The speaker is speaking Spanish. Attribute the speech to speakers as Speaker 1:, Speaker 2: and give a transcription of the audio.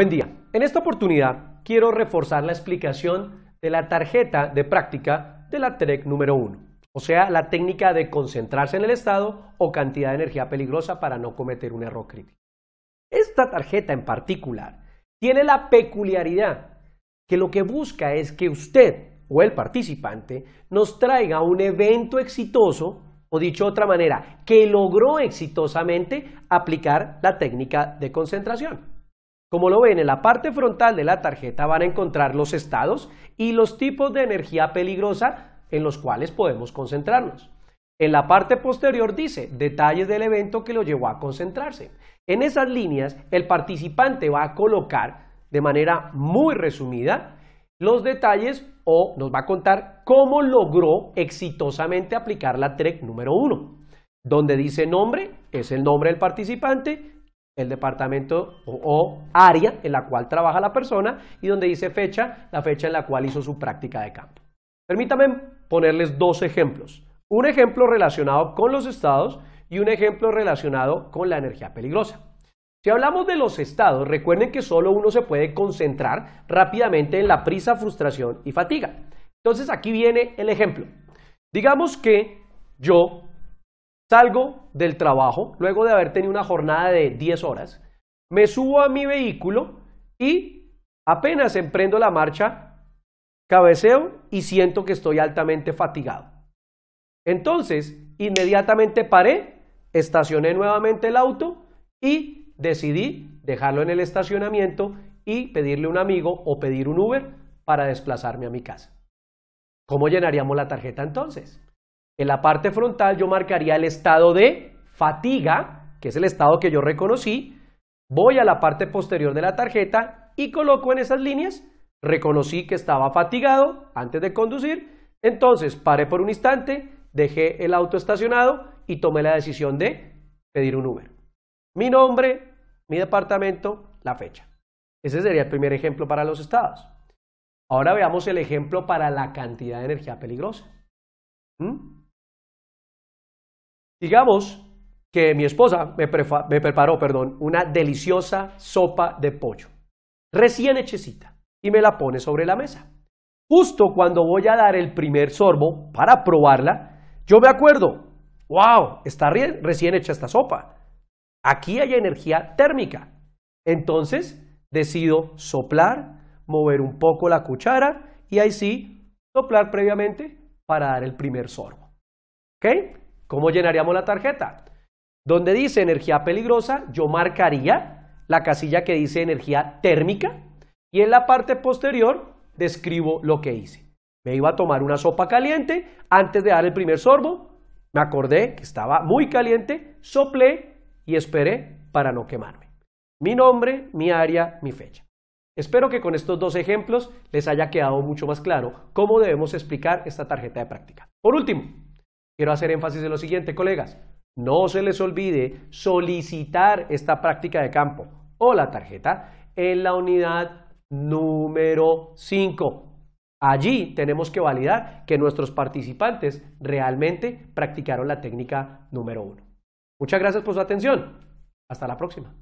Speaker 1: Buen día. En esta oportunidad quiero reforzar la explicación de la tarjeta de práctica de la TREC número 1, o sea, la técnica de concentrarse en el estado o cantidad de energía peligrosa para no cometer un error crítico. Esta tarjeta en particular tiene la peculiaridad que lo que busca es que usted o el participante nos traiga un evento exitoso o dicho otra manera, que logró exitosamente aplicar la técnica de concentración. Como lo ven, en la parte frontal de la tarjeta van a encontrar los estados y los tipos de energía peligrosa en los cuales podemos concentrarnos. En la parte posterior dice detalles del evento que lo llevó a concentrarse. En esas líneas, el participante va a colocar de manera muy resumida los detalles o nos va a contar cómo logró exitosamente aplicar la TREC número 1, donde dice nombre, es el nombre del participante, el departamento o, área en la cual trabaja la persona y donde dice fecha, la fecha en la cual hizo su práctica de campo. Permítanme ponerles dos ejemplos. Un ejemplo relacionado con los estados y un ejemplo relacionado con la energía peligrosa. Si hablamos de los estados, recuerden que solo uno se puede concentrar rápidamente en la prisa, frustración y fatiga. Entonces aquí viene el ejemplo. Digamos que yo Salgo del trabajo, luego de haber tenido una jornada de 10 horas, me subo a mi vehículo y apenas emprendo la marcha, cabeceo y siento que estoy altamente fatigado. Entonces, inmediatamente paré, estacioné nuevamente el auto y decidí dejarlo en el estacionamiento y pedirle un amigo o pedir un Uber para desplazarme a mi casa. ¿Cómo llenaríamos la tarjeta entonces? En la parte frontal yo marcaría el estado de fatiga, que es el estado que yo reconocí. Voy a la parte posterior de la tarjeta y coloco en esas líneas. Reconocí que estaba fatigado antes de conducir. Entonces paré por un instante, dejé el auto estacionado y tomé la decisión de pedir un Uber. Mi nombre, mi departamento, la fecha. Ese sería el primer ejemplo para los estados. Ahora veamos el ejemplo para la cantidad de energía peligrosa. ¿Mm? Digamos que mi esposa me, preparó, perdón, una deliciosa sopa de pollo, recién hechecita, y me la pone sobre la mesa. Justo cuando voy a dar el primer sorbo para probarla, yo me acuerdo, wow, está recién hecha esta sopa. Aquí hay energía térmica. Entonces, decido soplar, mover un poco la cuchara y ahí sí, soplar previamente para dar el primer sorbo. ¿Ok? ¿Cómo llenaríamos la tarjeta? Donde dice energía peligrosa, yo marcaría la casilla que dice energía térmica y en la parte posterior describo lo que hice. Me iba a tomar una sopa caliente, antes de dar el primer sorbo, me acordé que estaba muy caliente, soplé y esperé para no quemarme. Mi nombre, mi área, mi fecha. Espero que con estos dos ejemplos les haya quedado mucho más claro cómo debemos explicar esta tarjeta de práctica. Por último, Quiero hacer énfasis en lo siguiente, colegas. No se les olvide solicitar esta práctica de campo o la tarjeta en la unidad número 5. Allí tenemos que validar que nuestros participantes realmente practicaron la técnica número 1. Muchas gracias por su atención. Hasta la próxima.